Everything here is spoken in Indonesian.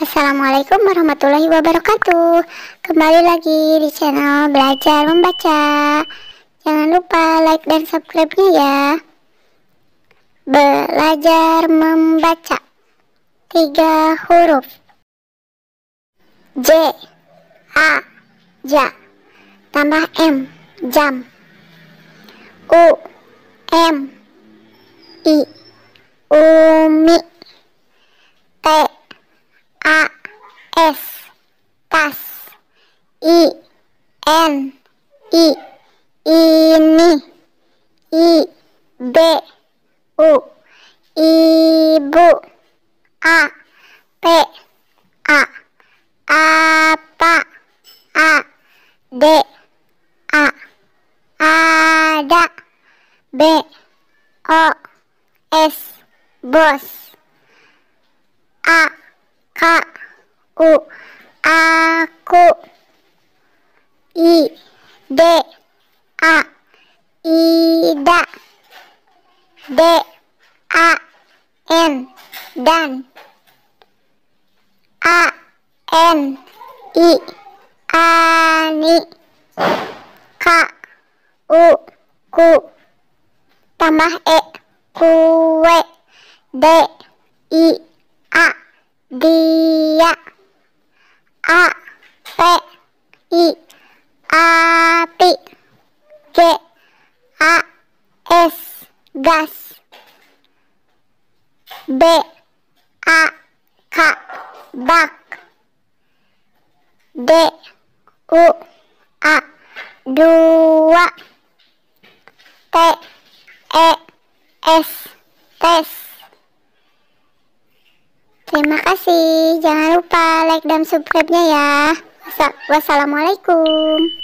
Assalamualaikum warahmatullahi wabarakatuh Kembali lagi di channel Belajar Membaca Jangan lupa like dan subscribe-nya ya Belajar Membaca Tiga huruf J A Ja Tambah M Jam U tas i n i ini i b u ibu a p a apa a d a ada b o s bos a k u aku i d a ida d a n dan a n i ani k u ku tambah e kue d i G A S gas B A K bak D U A dua T E S tes Terima kasih. Jangan lupa like dan subscribe-nya ya. Wassalamualaikum.